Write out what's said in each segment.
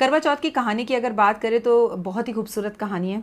करवा चौथ की कहानी की अगर बात करें तो बहुत ही खूबसूरत कहानी है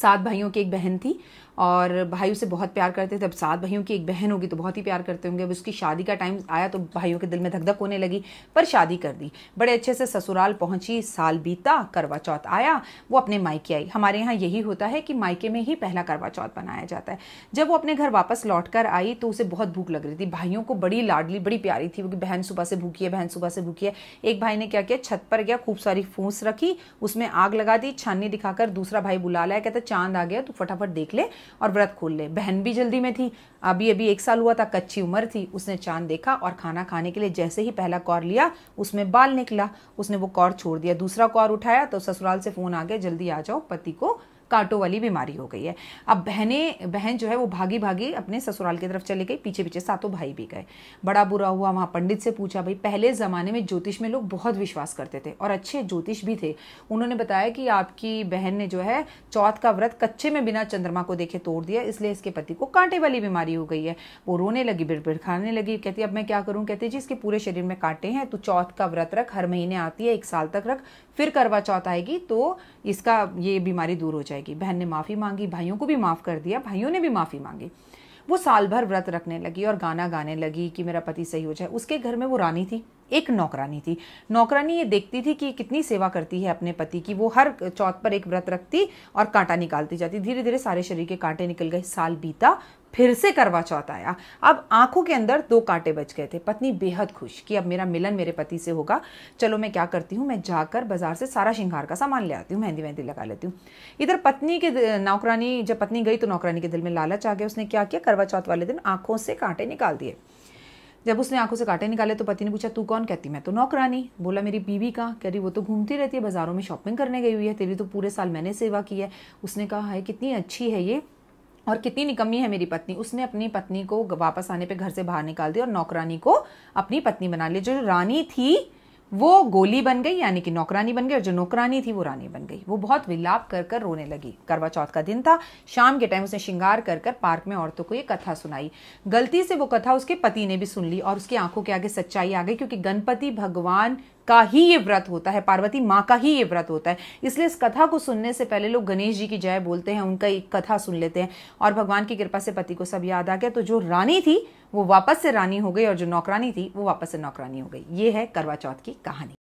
सात भाइयों की एक बहन थी और भाई उसे बहुत प्यार करते थे अब सात भाइयों की एक बहन होगी तो बहुत ही प्यार करते होंगे अब उसकी शादी का टाइम आया तो भाइयों के दिल में धकधक होने लगी पर शादी कर दी बड़े अच्छे से ससुराल पहुंची साल बीता करवा चौथ आया वो अपने मायके आई हमारे यहाँ यही होता है कि मायके में ही पहला करवा चौथ बनाया जाता है जब वो अपने घर वापस लौट कर आई तो उसे बहुत भूख लग रही थी भाइयों को बड़ी लाडली बड़ी प्यारी थी क्योंकि बहन सुबह से भूखी है बहन सुबह से भूखी है एक भाई ने क्या किया छत पर गया खूब सारी फूस रखी उसमें आग लगा दी छाननी दिखाकर दूसरा भाई बुला लाया कहता चांद आ गया तो फटाफट देख ले और व्रत खोल ले बहन भी जल्दी में थी अभी अभी एक साल हुआ था कच्ची उम्र थी उसने चांद देखा और खाना खाने के लिए जैसे ही पहला कौर लिया उसमें बाल निकला उसने वो कौर छोड़ दिया दूसरा कौर उठाया तो ससुराल से फ़ोन आ गया जल्दी आ जाओ पति को कांटों वाली बीमारी हो गई है अब बहने बहन जो है वो भागी भागी अपने ससुराल की तरफ चली गई पीछे पीछे सातों भाई भी गए बड़ा बुरा हुआ वहाँ पंडित से पूछा भाई पहले ज़माने में ज्योतिष में लोग बहुत विश्वास करते थे और अच्छे ज्योतिष भी थे उन्होंने बताया कि आपकी बहन ने जो है चौथ का व्रत कच्चे में बिना चंद्रमा को देखे तोड़ दिया इसलिए इसके पति को कांटे वाली बीमारी हो गई है वो रोने लगी बिड़बिड़ खाने लगी कहती अब मैं क्या करूँ कहती जी इसके पूरे शरीर में कांटे हैं तो चौथ का व्रत रख हर महीने आती है एक साल तक रख फिर करवा चौथ आएगी तो इसका ये बीमारी दूर हो जाएगी जाएगी बहन ने माफ़ी मांगी भाइयों को भी माफ़ कर दिया भाइयों ने भी माफ़ी मांगी वो साल भर व्रत रखने लगी और गाना गाने लगी कि मेरा पति सही हो जाए उसके घर में वो रानी थी एक नौकरानी थी नौकरानी ये देखती थी कि कितनी सेवा करती है अपने पति की वो हर चौथ पर एक व्रत रखती और कांटा निकालती जाती धीरे धीरे सारे शरीर के कांटे निकल गए साल बीता फिर से करवा चौथ आया अब आंखों के अंदर दो कांटे बच गए थे पत्नी बेहद खुश कि अब मेरा मिलन मेरे पति से होगा चलो मैं क्या करती हूँ मैं जाकर बाजार से सारा श्रृंगार का सामान ले आती हूँ मेहंदी मेहंदी लगा लेती हूँ इधर पत्नी के नौकरानी जब पत्नी गई तो नौकरानी के दिल में लालच आ गया उसने क्या किया करवा चौथ वाले दिन आंखों से कांटे निकाल दिए जब उसने आंखों से कांटे निकाले तो पति ने पूछा तू कौन कहती मैं तो नौकरानी बोला मेरी बीवी का कह रही वो तो घूमती रहती है बाजारों में शॉपिंग करने गई हुई है तेरी तो पूरे साल मैंने सेवा की है उसने कहा है कितनी अच्छी है ये और कितनी निकम्मी है मेरी पत्नी उसने अपनी पत्नी को वापस आने पे घर से बाहर निकाल दिया और नौकरानी को अपनी पत्नी बना लिया जो रानी थी वो गोली बन गई यानी कि नौकरानी बन गई और जो नौकरानी थी वो रानी बन गई वो बहुत विलाप कर कर रोने लगी करवा चौथ का दिन था शाम के टाइम उसने श्रृंगार कर कर पार्क में औरतों को ये कथा सुनाई गलती से वो कथा उसके पति ने भी सुन ली और उसकी आंखों के आगे सच्चाई आ गई क्योंकि गणपति भगवान का ही ये व्रत होता है पार्वती माँ का ही ये व्रत होता है इसलिए इस कथा को सुनने से पहले लोग गणेश जी की जय बोलते हैं उनका एक कथा सुन लेते हैं और भगवान की कृपा से पति को सब याद आ गया तो जो रानी थी वो वापस से रानी हो गई और जो नौकरानी थी वो वापस से नौकरानी हो गई ये है करवा चौथ की कहानी